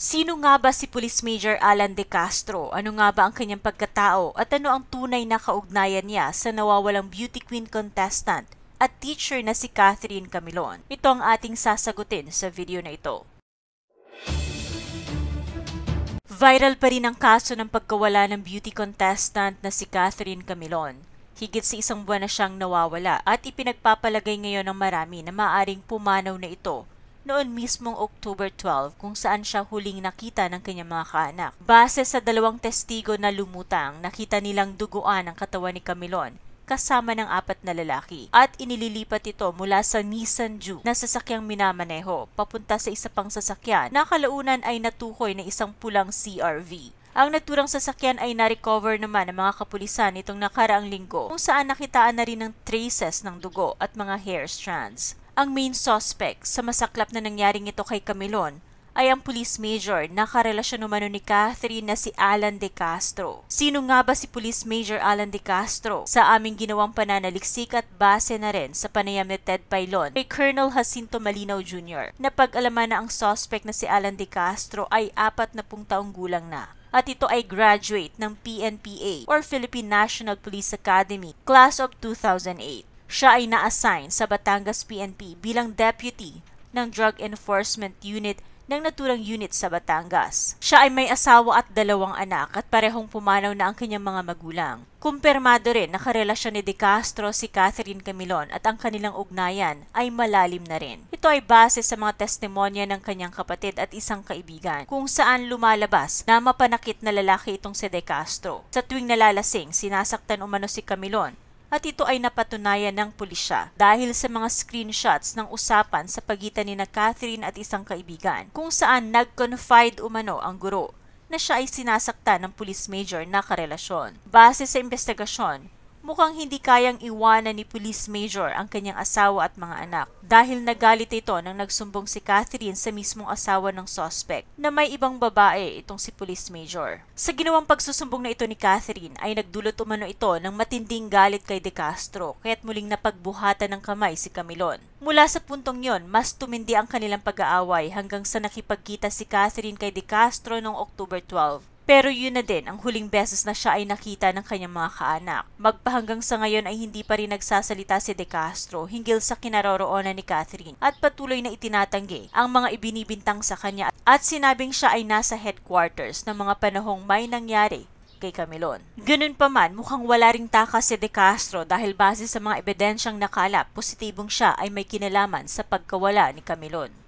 Sino nga ba si Police Major Alan De Castro? Ano nga ba ang kanyang pagkatao at ano ang tunay na kaugnayan niya sa nawawalang beauty queen contestant at teacher na si Catherine Camilon? Ito ang ating sasagutin sa video na ito. Viral pa rin ang kaso ng pagkawala ng beauty contestant na si Catherine Camilon. Higit sa isang buwan na siyang nawawala at ipinagpapalagay ngayon ng marami na maaring pumanaw na ito noon mismong October 12 kung saan siya huling nakita ng kanyang mga kaanak. Base sa dalawang testigo na lumutang, nakita nilang duguan ang katawan ni Camilon kasama ng apat na lalaki at inililipat ito mula sa Nissan Juke na sasakyang minamaneho papunta sa isa pang sasakyan na kalaunan ay natukoy na isang pulang CRV. Ang naturang sasakyan ay na-recover naman ng mga kapulisan itong nakaraang linggo kung saan nakitaan na rin ng traces ng dugo at mga hair strands. Ang main suspect sa masaklap na nangyaring ito kay Camilon ay ang police major na karelasyon umano ni Catherine na si Alan De Castro. Sino nga ba si Police Major Alan De Castro? Sa aming ginawang pananaliksik at base na rin sa panayam ni Ted Pailon kay Colonel Jacinto Malinaw Jr. na pag-alaman na ang suspect na si Alan De Castro ay apat na pung taong gulang na at ito ay graduate ng PNPA or Philippine National Police Academy, class of 2008 siya ay na-assign sa Batangas PNP bilang deputy ng Drug Enforcement Unit ng naturang unit sa Batangas. Siya ay may asawa at dalawang anak at parehong pumanaw na ang kanyang mga magulang. Kumpirmado rin na karelasyon ni De Castro si Catherine Camilon at ang kanilang ugnayan ay malalim na rin. Ito ay base sa mga testimonya ng kanyang kapatid at isang kaibigan kung saan lumalabas na mapanakit na lalaki itong si De Castro. Sa tuwing nalalasing, sinasaktan umano si Camilon at ito ay napatunayan ng pulisya dahil sa mga screenshots ng usapan sa pagitan ni na Catherine at isang kaibigan kung saan nag-confide umano ang guro na siya ay sinasaktan ng police major na karelasyon. Base sa investigasyon, Mukhang hindi kayang iwanan ni Police Major ang kanyang asawa at mga anak dahil nagalit ito nang nagsumbong si Catherine sa mismong asawa ng suspect na may ibang babae itong si Police Major. Sa ginawang pagsusumbong na ito ni Catherine ay nagdulot umano ito ng matinding galit kay De Castro kaya't muling napagbuhatan ng kamay si Camilon. Mula sa puntong yon, mas tumindi ang kanilang pag-aaway hanggang sa nakipagkita si Catherine kay De Castro noong October 12 pero yun na din ang huling beses na siya ay nakita ng kanyang mga kaanak. Magpahanggang sa ngayon ay hindi pa rin nagsasalita si De Castro hinggil sa kinaroroonan ni Catherine at patuloy na itinatanggi ang mga ibinibintang sa kanya at sinabing siya ay nasa headquarters ng mga panahong may nangyari kay Camilon. Ganun pa man, mukhang wala ring takas si De Castro dahil base sa mga ebidensyang nakalap, positibong siya ay may kinalaman sa pagkawala ni Camilon.